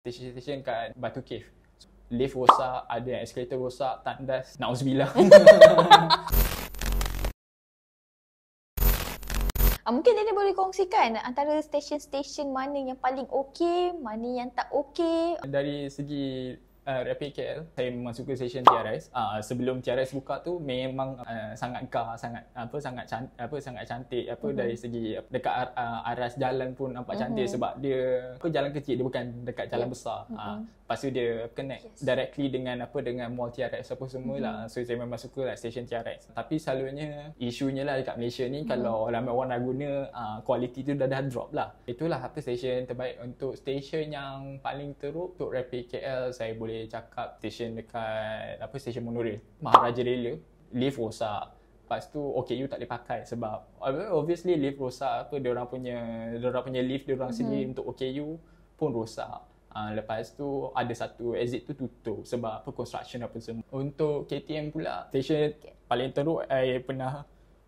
station station kat Batu Cave. lift rosak, ada yang escalator rosak, tandas, na'uzubillah. Mungkin Daniel boleh kongsikan antara stesen-stesen mana yang paling okey, mana yang tak okey. Dari segi uh, Rapid KL saya memang suka session TRS uh, ah, sebelum TRS buka tu memang uh, sangat gah sangat apa sangat cantik apa sangat cantik apa uh-huh. dari segi uh, dekat ar- uh, aras jalan pun nampak uh-huh. cantik sebab dia apa jalan kecil dia bukan dekat jalan yeah. besar uh-huh. uh, lepas dia connect yes. directly dengan apa dengan mall TRS apa semua lah uh-huh. so saya memang suka lah station TRS tapi selalunya isunya lah dekat Malaysia ni uh-huh. kalau ramai orang dah guna uh, quality tu dah dah drop lah itulah apa station terbaik untuk station yang paling teruk untuk Rapid KL saya boleh boleh cakap stesen dekat apa stesen monorail Maharaja Rela lift rosak lepas tu okay you tak boleh pakai sebab obviously lift rosak apa dia orang punya dia orang punya lift dia orang mm-hmm. sendiri mhm. untuk OKU pun rosak uh, lepas tu ada satu exit tu tutup sebab apa construction apa semua untuk KTM pula stesen paling teruk saya pernah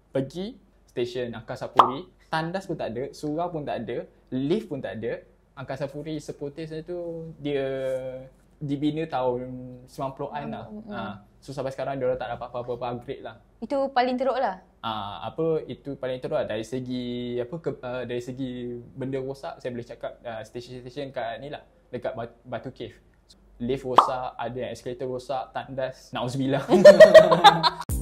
pergi stesen Angkasa Puri tandas pun tak ada surau pun tak ada lift pun tak ada Angkasa Puri seputih tu dia dibina tahun 90-an lah. Ha. Uh, so sampai sekarang dia orang tak dapat apa-apa upgrade lah. Itu paling teruk lah. Ah, uh, apa itu paling teruk lah dari segi apa ke, uh, dari segi benda rosak saya boleh cakap uh, station-station kat ni lah dekat batu, cave. Lift rosak, ada yang escalator rosak, tandas, nauzubillah.